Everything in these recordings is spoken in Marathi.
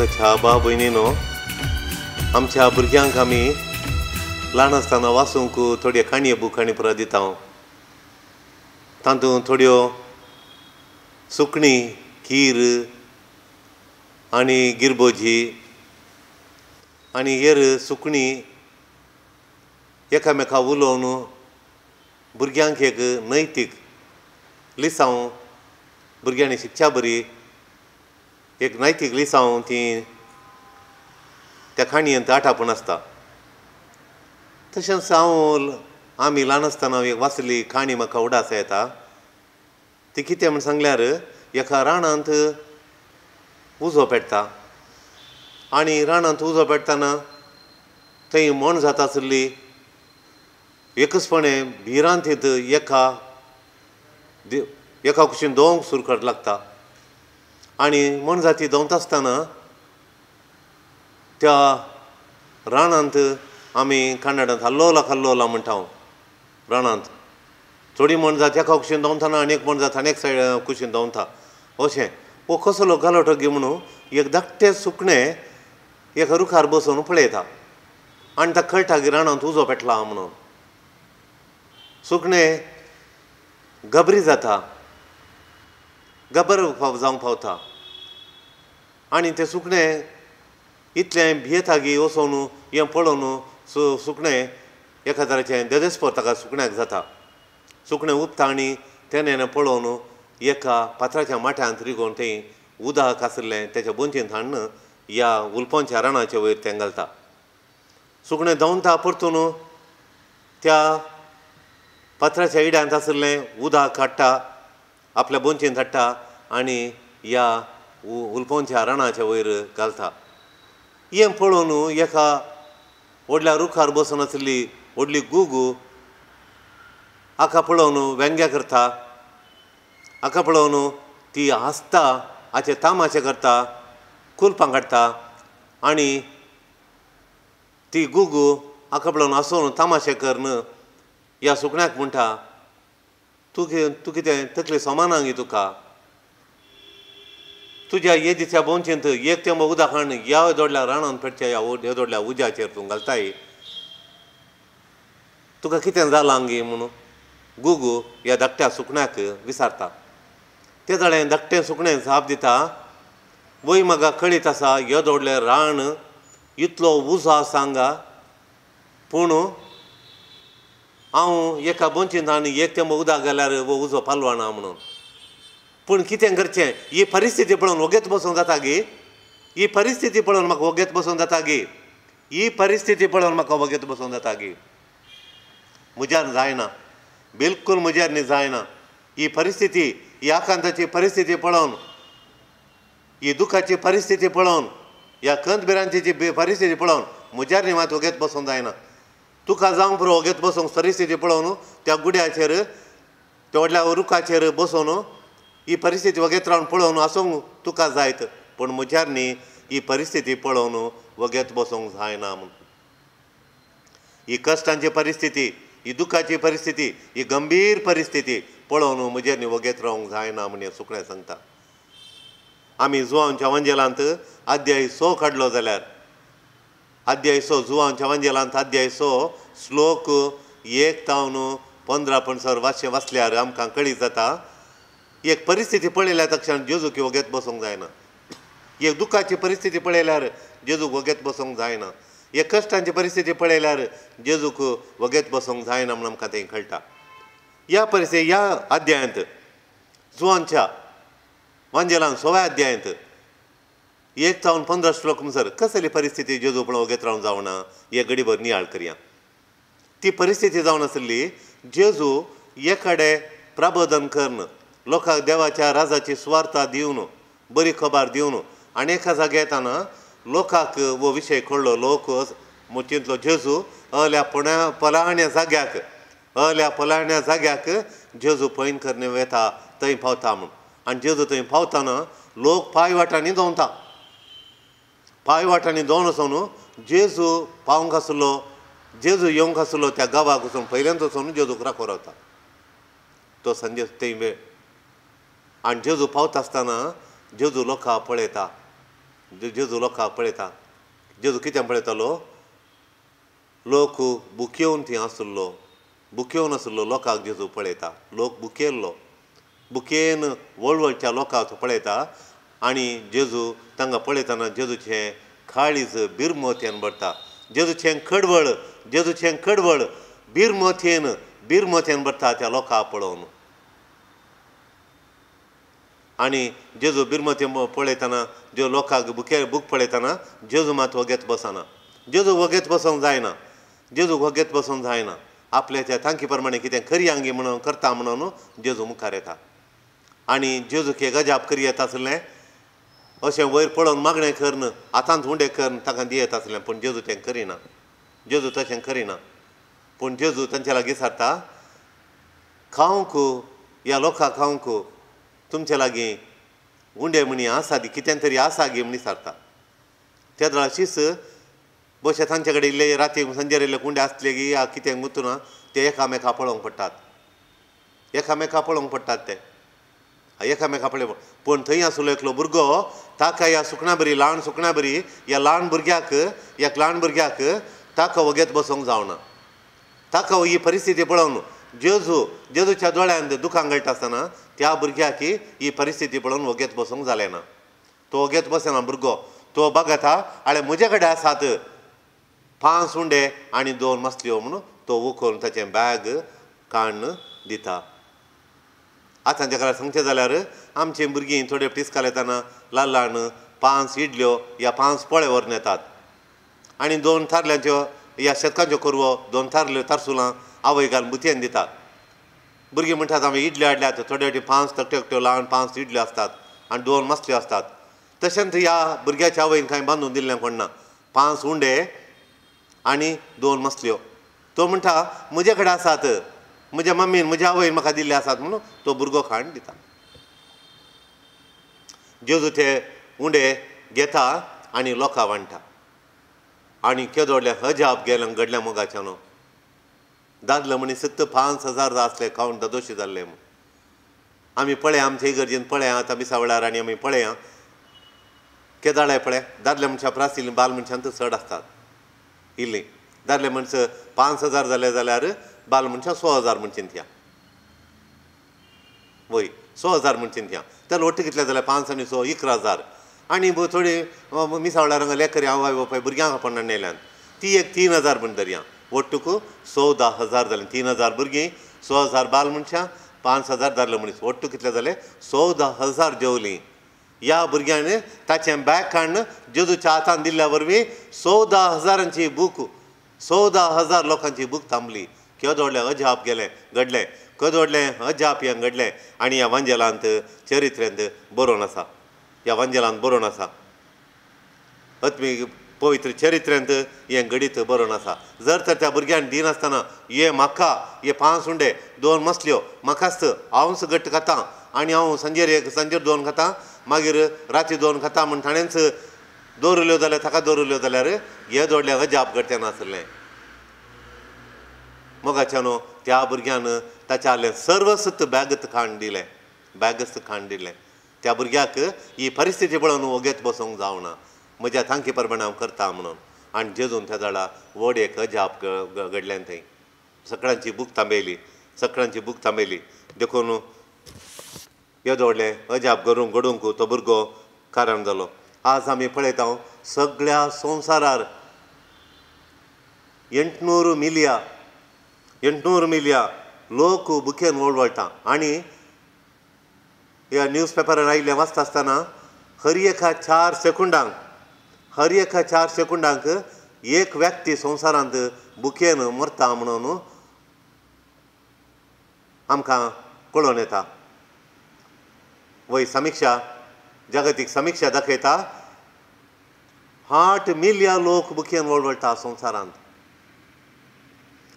सगळ्या भाव भयणीनो आमच्या भुरग्यांक आमी ल्हान आसतना वाचूंक थोड्यो काणयो बूक आनी पुरा दिता तातूंत थोड्यो सुकणी खीर आनी गिरबोजी आनी हेर सुकणी एकामेका उलोवन भुरग्यांक एक नैतीक लिसांव भुरग्यांनी शिक्षा बरी एक नायती ग्लिसांव ती त्या खाणयेंत आठापण आसता तशेंच हांव आमी ल्हान आसतना एक वाचली काणी म्हाका उडास येता ती कितें म्हण सांगल्यार एका रानांत उजो पेटता आनी रानांत उजो पेटताना थंय म्हण जाता आसली एकचपणे भिरांत एका एका कुशीन दोंग सुरकट लागता आणि आनी जाती दंवता आसतना त्या रानांत आमी कानडांत हल्लोला खल्लोला म्हणटा हांव रानांत थोडी जाता एका कुशीन दवंताना आनी एक म्हण जाता आनी एक सायड कुशीन दवंता अशें हो कसलो गालोटो गे म्हणून एक धाकटें सुकणें एका रुखार बसून पळयता आनी ताका कळटा की रानांत उजो पेटला म्हणून सुकणें गबरी जाता गबर जावंक पावता आनी तें सुकणें इतलें भियेतागी वचोन हें पळोवन सु सुकणें एका तराचें देदेस्पर ताका सुकण्याक जाता सुकणें उबता आनी तेणें पळोवन एका पात्राच्या माठ्यान रिगोवन तें उदक आसलें तेच्या बोंचेन हाडून ह्या उल्पोंच्या राणाचे वयर तें घालता सुकणें दवनता परतून त्या पात्राच्या इड्यांत आसलें उदक काडटा आपल्या बोंचेन धाडटा आनी ह्या उल्पोनच्या रणाच्या वयर घालता हें पळोवन एका व्हडल्या रुखार बसून आसली व्हडली गुगू हाका पळोवन व्यंग्या करता हाका पळोवन ती हांसता हाचे तामाशे करता कुलपां काडटा आनी ती गुगू हाका पळोवन हांसून तामाशे करन ह्या सुकण्याक म्हणटा तूं तूं कितें तकली सोमाना तुका तुज्या येदीच्या बोंचेंत एक तेंबो उदक हाण या जोडल्या राणान पेटच्या या येदोडल्या उज्याचेर तूं घालताय तुका कितें जालां आंगी म्हणून गुगू ह्या धाकट्या सुकण्याक विसारता ते जाणें धाकटें सुकणें जाप दिता वय म्हाका कळीत आसा येदोडलें राण इतलो आसा सांगा पूण हांव एका बोंचेंत आनी एक तेंबो उदक गेल्यार वो उजो पालवाना म्हणून पूण कितें करचें ही परिस्थिती पळोवन वोगेत बसूंक जाता गे ही परिस्थिती पळोवन म्हाका वोगेत बसूंक जाता गे ही परिस्थिती पळोवन म्हाका वोगेत बसूंक जाता गे म्हज्यान जायना बिलकूल म्हज्यान न्ही जायना ही परिस्थिती ही आकांताची परिस्थिती पळोवन ही दुखाची परिस्थिती पळोवन ह्या कंतबिरांची जी परिस्थिती पळोवन म्हज्यान न्ही मात वगेत बसूंक जायना तुका जावं पुरो वगेत बसूंक परिस्थिती पळोवन त्या गुड्याचेर त्या व्हडल्या रुखाचेर बसून ही परिस्थिती वगेत रावन पळोवन आसूंक तुका जायत पूण म्हज्यार न्ही ही परिस्थिती पळोवन वगेत बसोंक जायना म्हूण ही कश्टांची परिस्थिती ही दुखाची परिस्थिती ही गंभीर परिस्थिती पळोवन म्हजेर न्ही वगेत रावंक जायना म्हण हें सुकणें सांगता आमी जुवांच्या वंजेलांत अध्याय सो काडलो जाल्यार अध्याय सो जुवांच्या वंजेलांत अध्याय सो श्लोक एक तावन पंदरा पणसर वाचशें वाचल्यार आमकां कळीत जाता एक परिस्थिती पळयल्या तक्षण जेजूक वगेत बसूंक जायना एक दुखाची परिस्थिती पळयल्यार जेजूक वगेत बसूंक जायना एक कश्टांची परिस्थिती पळयल्यार जेजूक वगेत बसूंक जायना म्हणून आमकां तें कळटा ह्या परिस्थिती ह्या अध्यायांत जुवांच्या वांजेलान सोव्या अध्यायांत एक जावन पंदरा श्लोक म्हणसर कसली परिस्थिती जेजू पळोवन वगेत रावन जावना हे गडीभर नियाळ करया ती परिस्थिती जावन आसली जेजू एकाडे प्रबोधन करना लोकांक देवाच्या राजाची स्वार्था दिवन बरी खबर दिवन आनी एका येताना लोकांक वो विशय कळलो लोक मोचींतलो जेजू अल्या पुण्या पलाण्या जाग्याक अल्या पलाण्या जाग्याक जेजू पैन करणे वेता थंय पावता म्हूण आनी जेजू थंय फावताना लोक पांय वाटांनी दोंवता पांय वाटांनी दोन वचून जेजू पावंक आसलो जेजू येवंक आसलो त्या गांवाक वचून पयल्यांच वचून जेजूक राखो रावता तो संदेश ते वेळ आणि जेजू पावता आसतना जेजू लोकां पळयता जेजू लोकां पळयता जेजू कितें पळयतालो लोक बुकेवन थंय आसलो बुकेवन आसलो लोकांक जेजू पळयता लोक बुकेल्लो बुकेन वळवळच्या लोकांक पळयता आनी जेजू तांकां पळयतना जेजूचें काळीज बिरमोतयेन भरता जेजूचें कडवळ जेजूचें कडवळ बीर बिरमोतयेन भरता त्या लोकां पळोवन आणि जेजू बिरमती पळयतना ज्यो लोकांक बुके बूक पळयतना जेजू मात वगेत बसना जेजू वगेत बसोंक जायना जेजू वगेत बसोंक जायना त्या तांके प्रमाणे कितें करी आंगी म्हणून करता म्हणून जेजू मुखार येता आनी जेजूक हे गजाब करी येता आसलें अशें वयर पळोवन मागणें करन उंडे हुंडें करन ताका दियेत आसलें पूण जेजू तें करिना जेजू तशें करिना पूण जेजू तांच्या लागीं सारता खावंक ह्या लोकांक खावंक तुमचे लागे गुंडे म्हणी आसा दी कित्यान तरी आसा गे म्हणी सारता त्या शिस बशे तांचे कडेन इल्ले राती संजेर येयल्ले कुंडे आसले गी कितें मुतून ना ते एकामेका पळोवंक पडटात एकामेका पळोवंक पडटात ते एकामेका पळय पूण थंय आसलो एकलो भुरगो ताका ह्या सुकण्या बरी ल्हान सुकण्या बरी ह्या ल्हान भुरग्याक ह्या ल्हान भुरग्याक ताका वगेत बसोंक जावना ताका ही परिस्थिती पळोवन जेजू जेजूच्या दोळ्यांत दुखां गळटा आसतना त्या भुरग्याक ही परिस्थिती पळोवन वगेत बसूंक जालें ना तो वगेत बसना भुरगो तो बघता आनी म्हजे कडेन आसात पांच उंडे आनी दोन मसल्यो म्हणून तो उखोवन ताचें बॅग काण दिता आतांच्या काळार सांगचें जाल्यार आमचीं भुरगीं थोडे टिस्काल येताना ल्हान पांच इडल्यो या पांच पोळे व्हरून येतात आनी दोन थारल्यांच्यो ह्या शेतकांच्यो करवो दोन थारल्यो तारसुलां आवय घाल बुतयेन दितात भुरगीं म्हणटात आमी इडल्यो हाडल्यात थोडे फाटी पांच तकट्यो एकट्यो लावन पांच इडल्यो आसतात आनी दोन मस्त्यो आसतात तशेंच ह्या भुरग्याच्या आवयन कांय बांदून दिल्लें कोण ना पांच उंडे आनी दोन मस्त्यो तो म्हणटा म्हजे कडेन आसात म्हज्या मम्मीन म्हज्या आवयन म्हाका दिल्ले आसात म्हणून तो भुरगो खाण दिता जेजू ते उंडे घेता आनी लोकां वांटा आनी दोडल्या व्हडल्या आप गेलें घडल्या मोगाच्यान दादलं म्हणी सत्त पांच हजार जाय आसले खावन दोशी जाल्ले आमी पळया आमचे इगर्जेन पळया आतां मिसावळार आनी आमी पळया केदाळ्या पळया दादले मनशां प्रासिल्लीं बाल मनशांत तर चड आसतात इल्ली दादले मनस पाच हजार जाले जाल्यार बाल मनशां सो हजार म्हणचे त्या वय सो हजार म्हणचीन त्या तर ओटी कितले जाल्यार पाच आणि स इकरा हजार आनी थोडी मिसावळा रंग लेकरी हांव आवय बापाय भुरग्यांक आपण नेल्यान ती एक तीन हजार म्हण दर्या वट्टुकू चवदा हजार जालें तीन हजार भुरगीं स हजार बाल मनशां पांच हजार दादलो मनीस वट्टू कितले जाले चवदा हजार जेवली ह्या भुरग्यांनी ताचें बॅग काडून जेजूच्या हातान दिल्ल्या वरवीं चवदा हजारांची बूक चवदा हजार लोकांची बूक थांबली केदोडलें अजाप गेले घडलें कदोडलें अजाप हें घडलें आनी ह्या वांजेलांत चरित्रेंत बरोवन आसा evangelan बरोवन आसा अत्मी पवित्र चरित्रेंत हें गडीत बरोवन आसा जर तर त्या भुरग्यान दिनासतना ये म्हाका हे पांच उंडे दोन मसल्यो म्हाकास्त हांवच घट्ट खाता आनी हांव संजेर एक संजेर दोन खाता मागीर राती दोन खाता म्हण ताणेंच दवरल्यो जाल्यार ताका दवरल्यो जाल्यार हे जोडल्या जाप घडचें नासलें मोगाच्यान त्या भुरग्यान ताच्या आलें सर्वसत बॅगत खाण दिलें बॅगस्त खाण दिलें त्या भुरग्याक ही परिस्थिती पळोवन वगेत बसोंक जावना म्हज्या थांकी परबण करता म्हणून आनी जेजून त्या झाडा व्हड एक जाप घडल्यान थंय सकळांची बूक थांबयली सकळांची बूक थांबयली देखून येदोडलें अजाप करूंक घडूंक तो भुरगो कारण जालो आज आमी पळयता सगळ्या संवसारार मिलिया ಮಿಲಿಯ ಎಂಟುನೂರು मिलिया लोक बुकेन ಓಲ್ವಳ್ಟ आनी ह्या न्यूज पेपरान आयिल्लें वाचता आसतना हर एका चार सेकुंडांक हर एका चार सेकुंडांक एक व्यक्ती संवसारांत बुकेन मरता म्हणून आमकां कळोवन येता वय समिक्षा जागतीक समिक्षा दाखयता आठ मिलियन लोक बुकेन वळवळटा संवसारांत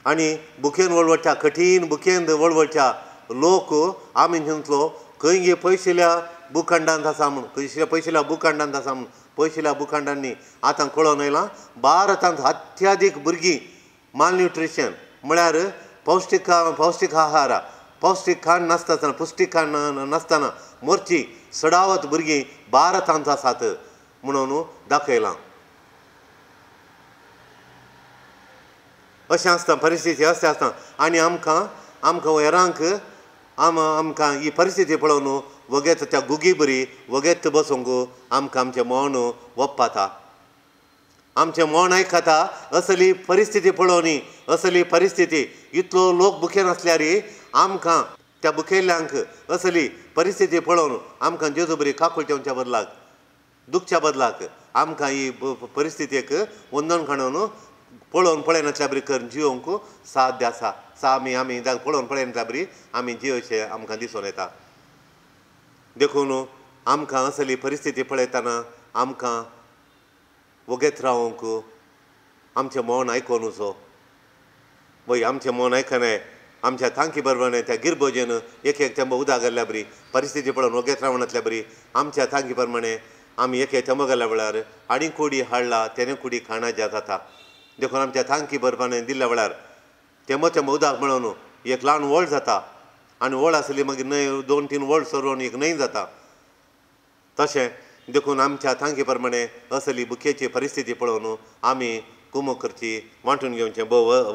आनी बुकेन वळवळच्या कठीण बुकेन वळवळच्या लोक आमी हिंतलो खंय पयशिल्या भूखंडांत आसा म्हण खंयशिल्या पयशिल्या भूखंडांत आसा म्हूण भूखंडांनी आतां कळोन आयलां भारतात अत्याधिक भुरगीं मालन्युट्रिशन म्हळ्यार पौश्टीक पौश्टीक आहार पौश्टीक खाण नासतना पुश्टीक खाण नासतना मोर्ची सडावत भुरगीं भारतांत आसात म्हणून दाखयलां अशें आसता परिस्थिती अशें आसता आनी आमकां आमकां हेरांक आम आमकां ही परिस्थिती पळोवन वगेत त्या गुगी बरी वगेत बसूंक आमकां आमचें मोण वप्पाता आमचें मोण आयकता असली परिस्थिती पळोवनी असली परिस्थिती इतलो लोक बुखेन आसल्यारी आमकां त्या बुखेल्ल्यांक असली परिस्थिती पळोवन आमकां जेजू बरी काकूळ जेवच्या बदलाक दुखच्या बदलाक आमकां ही परिस्थितीक वंदन खणून पळोवन पळयना त्या बरी कर जिवंक साथ आसा सा आमी आमी पळोवन पळयना त्या बरी आमी अशें आमकां दिसून येता देखून आमकां असली परिस्थिती पळयतना आमकां वगेत रावंक आमचें मौन आयकोन सो वय आमचें मौन आयकनाय आमच्या तांकी बरोबर त्या गिरभोजेन एक एक तेंबो उदक घाल्ल्या बरी परिस्थिती पळोवन वगेत रावणातल्या बरी आमच्या तांकी प्रमाणे आमी एक एक तेंबो गेल्या वेळार आडी कुडी हाडला तेणे कुडी खाणा ज्या जाता देखून थांकी बरपान दिल्ल्या वेळार तेमचे उदक मेळोवन एक ल्हान वळ जाता आनी व्हड आसली मागीर न्हंय दोन तीन वळ सरून एक न्हंय जाता तशें देखून आमच्या थांकी प्रमाणे असली बुकेची परिस्थिती पळोवन आमी कुमो करची वांटून घेवचें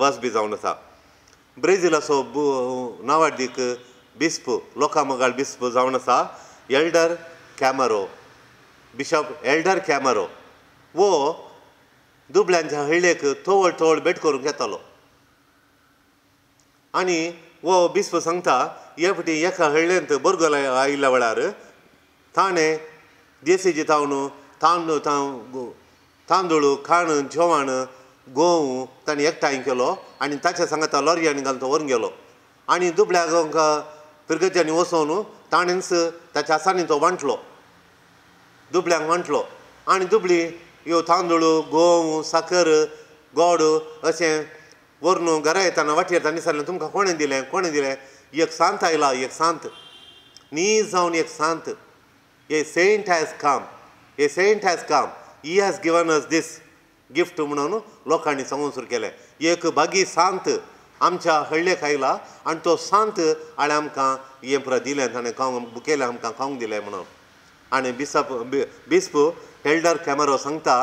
वास बी जावन आसा ब्रेझील असो बु नावाडीक बिस्प लोकां मोगाळ बिस्प जावन आसा elder Cameron bishop elder Cameron वो दुबल्यांच्या त्या हळलेक थोवळ थोवळ बेट करून घेतालो आनी वो बिस्प सांगता हे फटी एका हळ्ळेंत बरगोल आयिल्ल्या वेळार ताणें देसीची थावण तांदूळ तांदूळ खाण जेवण गोव ताणें एकठांय केलो आनी ताच्या सांगात लॉरयांनी घालून तो व्हरून गेलो आनी दुबळ्याक पिरगत्यांनी वचोन ताणेंच ताच्या आसांनी तो वांटलो दुबळ्यांक वांटलो आनी दुबळी ह्यो तांदूळ गोव साखर गोड अशें वर्णू घरा येताना वाटी येता निसरलें तुमकां कोणें दिलें कोणें दिलें एक सांत आयला एक सांत नीज जावन एक सांत ए सेंट हॅज काम ए सेंट हॅज काम he has given us this gift म्हणून लोकांनी सांगूंक सुरू केलें एक बागी सांत आमच्या हळ्ळेक आयला आनी तो सांत हाणें आमकां हें दिलें ताणें खावंक बुकेलें आमकां खावंक दिलें म्हणून आणि बिसप बिस्प हेल्डर कॅमेरो सांगता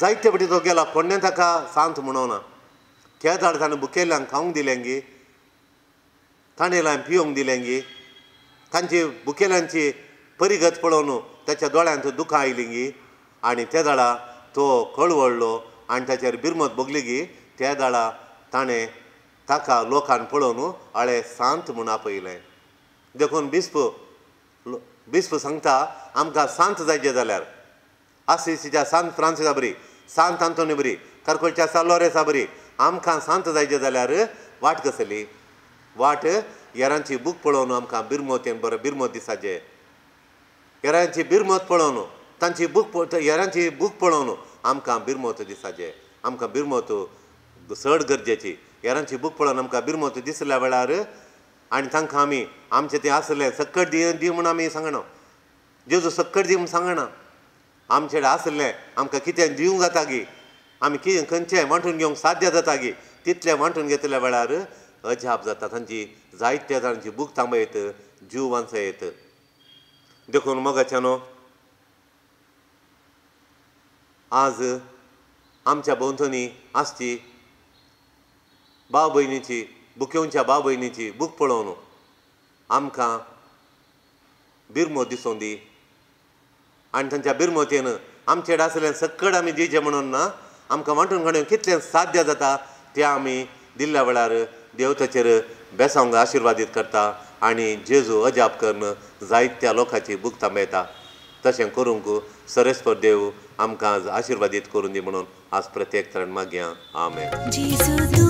जायते फावटी तो गेला कोण्णे ताका सांत म्हणोना त्या झाड ताणें बुकेल्यांक खावंक दिल्यांगी ताणेल्यांक पियोंक गी तांची बुकेल्यांची परिगत पळोवन ताच्या दोळ्यांत दुखां गी आणि त्या झाडा तो कळवळ्ळो आनी ताचेर बिरमत गी त्या झाडा ताणें ताका लोकान पळोवन आळे सांत म्हूण आपयलें देखून बिस्प बिस्प सांगता आमकां सांत जायचे जाल्यार आसिसीच्या सांत फ्रांसिसा बरी सांत आंतोनी बरी कारकोलच्या सालोरेसा बरी आमकां सांत जायचे जाल्यार वाट कसली वाट येरांची बूक पळोवन आमकां बिरमोतेन बरो बिरमोत दिसाचे येरांची बिरमत पळोवन तांची बूक येरांची बूक पळोवन आमकां बिरमोत दिसाचे आमकां बिरमोतो चड गरजेची येरांची बूक पळोवन आमकां बिरमत दिसल्या वेळार आनी तांकां आमी आमचें तें आसलें सक्कट दी दी म्हूण आमी सांगना जेजू सक्कट दी म्हूण सांगना आमचे कडेन आसलें आमकां कितें दिवंक जाता गी आमी कितें खंयचें वांटून घेवंक साध्य जाता गी तितलें वांटून घेतल्या वेळार अजाप जाता तांची जायत्या जाणांची बूक येत जीव वांचयत देखून मोगाच्या न्हू आज आमच्या भोंवतणी आसची भाव भयणीची बुक्योंच्या बा भयणीची बूक पळोवन आमकां बिरमो दिसून दी आनी तांच्या बिरमोतेन आमचे डासल्यान सकड आमी जे म्हणून ना आमकां वांटून घाणून कितलें साध्य जाता तें आमी दिल्ल्या वेळार देवताचेर बेसांग आशिर्वादीत करता आनी जेजू अजाप करून जायत्या लोकांची बूक थांबयता तशें करूंक सरेस्पर देव आमकां आशिर्वादीत करून दी म्हणून आज प्रत्येक तरण मागया आमे